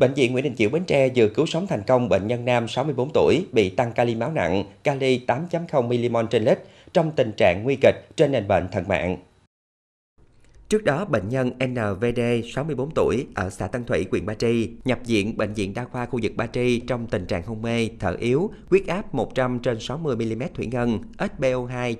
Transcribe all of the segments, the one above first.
Bệnh viện Nguyễn Đình Chiểu Bến Tre vừa cứu sống thành công bệnh nhân nam 64 tuổi bị tăng kali máu nặng, kali 8.0 mmol trên lít trong tình trạng nguy kịch trên nền bệnh thận mạng. Trước đó, bệnh nhân NVD 64 tuổi ở xã Tân Thủy, huyện Ba Tri nhập viện bệnh viện đa khoa khu vực Ba Tri trong tình trạng hôn mê, thở yếu, huyết áp 100 trên 60 mm thủy ngân, SpO2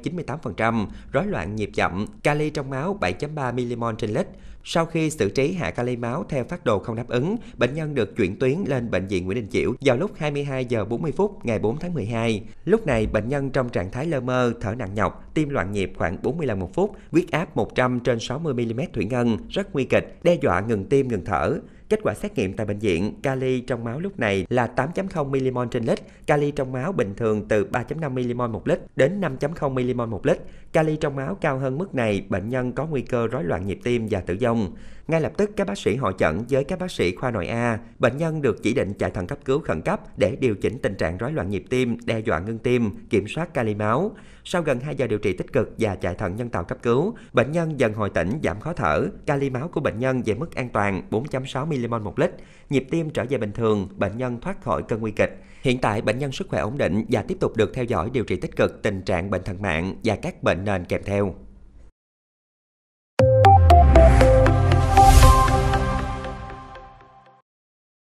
98%, rối loạn nhịp chậm, kali trong máu 7.3 mmol trên lít. Sau khi xử trí hạ kali máu theo phát đồ không đáp ứng, bệnh nhân được chuyển tuyến lên bệnh viện Nguyễn Đình Chiểu vào lúc 22 giờ 40 phút ngày 4 tháng 12. Lúc này, bệnh nhân trong trạng thái lơ mơ, thở nặng nhọc, tim loạn nhịp khoảng 40 lần một phút, huyết áp 100 trên 60 mm thủy ngân rất nguy kịch, đe dọa ngừng tim, ngừng thở. Kết quả xét nghiệm tại bệnh viện, kali trong máu lúc này là 8.0 mmol trên lít, kali trong máu bình thường từ 3.5 mmol một lít đến 5.0 mmol một lít. Kali trong máu cao hơn mức này, bệnh nhân có nguy cơ rối loạn nhịp tim và tử vong. Ngay lập tức các bác sĩ hội chẩn với các bác sĩ khoa nội A, bệnh nhân được chỉ định chạy thận cấp cứu khẩn cấp để điều chỉnh tình trạng rối loạn nhịp tim, đe dọa ngưng tim, kiểm soát kali máu. Sau gần 2 giờ điều trị tích cực và chạy thận nhân tạo cấp cứu, bệnh nhân dần hồi tỉnh, giảm khó thở, kali máu của bệnh nhân về mức an toàn 4.6 mm ml một lít, nhịp tim trở về bình thường, bệnh nhân thoát khỏi cơn nguy kịch. Hiện tại, bệnh nhân sức khỏe ổn định và tiếp tục được theo dõi điều trị tích cực tình trạng bệnh thận mạng và các bệnh nền kèm theo.